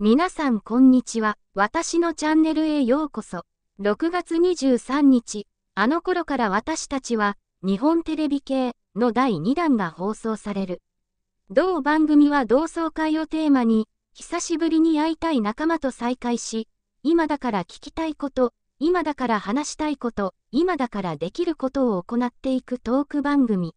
皆さんこんにちは。私のチャンネルへようこそ。6月23日、あの頃から私たちは、日本テレビ系の第2弾が放送される。同番組は同窓会をテーマに、久しぶりに会いたい仲間と再会し、今だから聞きたいこと、今だから話したいこと、今だからできることを行っていくトーク番組。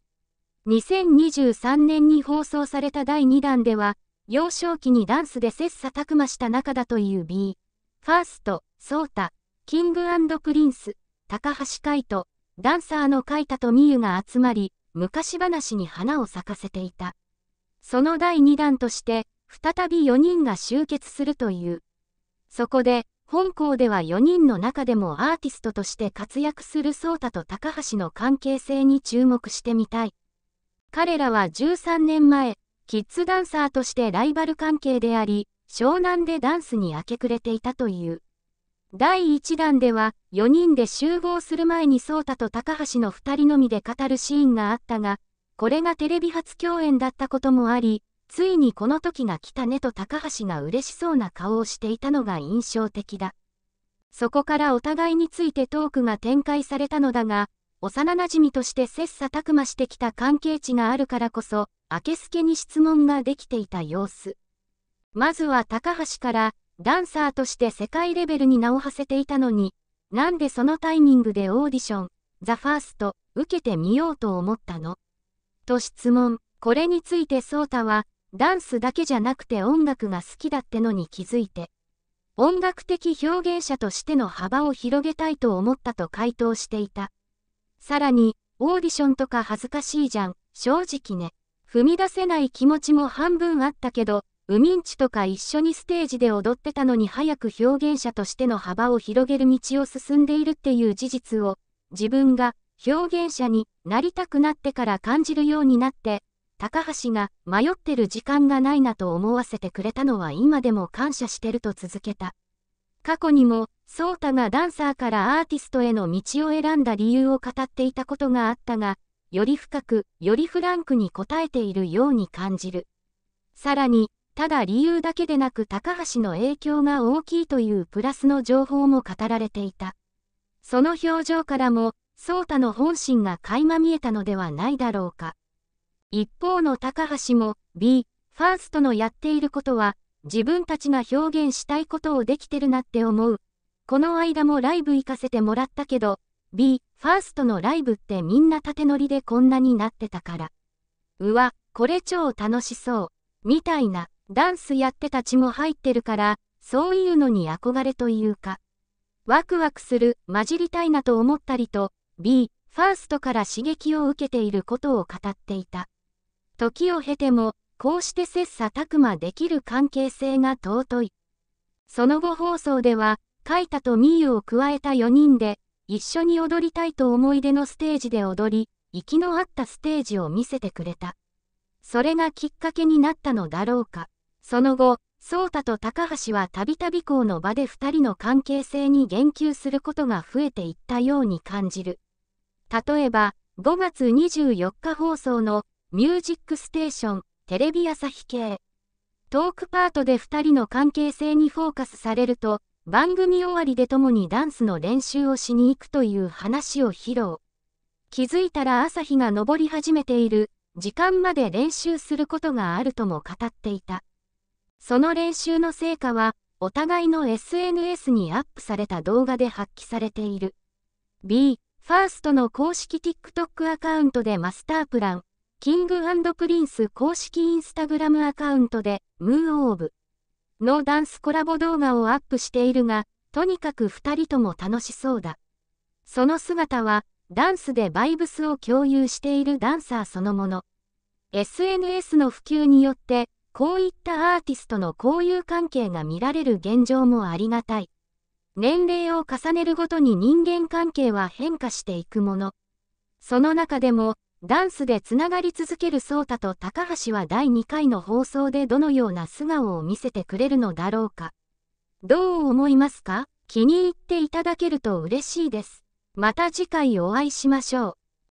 2023年に放送された第2弾では、幼少期にダンスで切磋琢磨した仲だという B、ファースト、ソータ、キングプリンス、高橋海人、ダンサーの海太と美優が集まり、昔話に花を咲かせていた。その第2弾として、再び4人が集結するという。そこで、本校では4人の中でもアーティストとして活躍するソータと高橋の関係性に注目してみたい。彼らは13年前、キッズダンサーとしてライバル関係であり、湘南でダンスに明け暮れていたという。第1弾では、4人で集合する前に颯太と高橋の2人のみで語るシーンがあったが、これがテレビ初共演だったこともあり、ついにこの時が来たねと高橋が嬉しそうな顔をしていたのが印象的だ。そこからお互いについてトークが展開されたのだが、幼なじみとして切磋琢磨してきた関係値があるからこそ、明けに質問ができていた様子。まずは高橋から、ダンサーとして世界レベルに名を馳せていたのに、なんでそのタイミングでオーディション、ザ・ファースト、受けてみようと思ったのと質問。これについてソータは、ダンスだけじゃなくて音楽が好きだってのに気づいて、音楽的表現者としての幅を広げたいと思ったと回答していた。さらに、オーディションとか恥ずかしいじゃん、正直ね。踏み出せない気持ちも半分あったけど、ウミンチとか一緒にステージで踊ってたのに早く表現者としての幅を広げる道を進んでいるっていう事実を、自分が表現者になりたくなってから感じるようになって、高橋が迷ってる時間がないなと思わせてくれたのは今でも感謝してると続けた。過去にも、ソータがダンサーからアーティストへの道を選んだ理由を語っていたことがあったが、より深く、よりフランクに答えているように感じる。さらに、ただ理由だけでなく高橋の影響が大きいというプラスの情報も語られていた。その表情からも、ソータの本心が垣間見えたのではないだろうか。一方の高橋も、B、ファーストのやっていることは、自分たちが表現したいことをできてるなって思う。この間もライブ行かせてもらったけど、B、ファーストのライブってみんな縦乗りでこんなになってたから。うわ、これ超楽しそう。みたいな、ダンスやってた血も入ってるから、そういうのに憧れというか。ワクワクする、混じりたいなと思ったりと、B、ファーストから刺激を受けていることを語っていた。時を経ても、こうして切磋琢磨できる関係性が尊い。その後放送では、カイタとミーユを加えた4人で、一緒に踊りたいと思い出のステージで踊り、息の合ったステージを見せてくれた。それがきっかけになったのだろうか。その後、ソータと高橋はたびたび校の場で2人の関係性に言及することが増えていったように感じる。例えば、5月24日放送のミュージックステーションテレビ朝日系。トークパートで2人の関係性にフォーカスされると、番組終わりで共にダンスの練習をしに行くという話を披露。気づいたら朝日が昇り始めている、時間まで練習することがあるとも語っていた。その練習の成果は、お互いの SNS にアップされた動画で発揮されている。B、ファーストの公式 TikTok アカウントでマスタープラン、キングプリンス公式インスタグラムアカウントで、ムーオーブのダンスコラボ動画をアップしているが、とにかく二人とも楽しそうだ。その姿は、ダンスでバイブスを共有しているダンサーそのもの。SNS の普及によって、こういったアーティストの交友関係が見られる現状もありがたい。年齢を重ねるごとに人間関係は変化していくもの。その中でも、ダンスでつながり続ける颯太と高橋は第2回の放送でどのような素顔を見せてくれるのだろうか。どう思いますか気に入っていただけると嬉しいです。また次回お会いしましょう。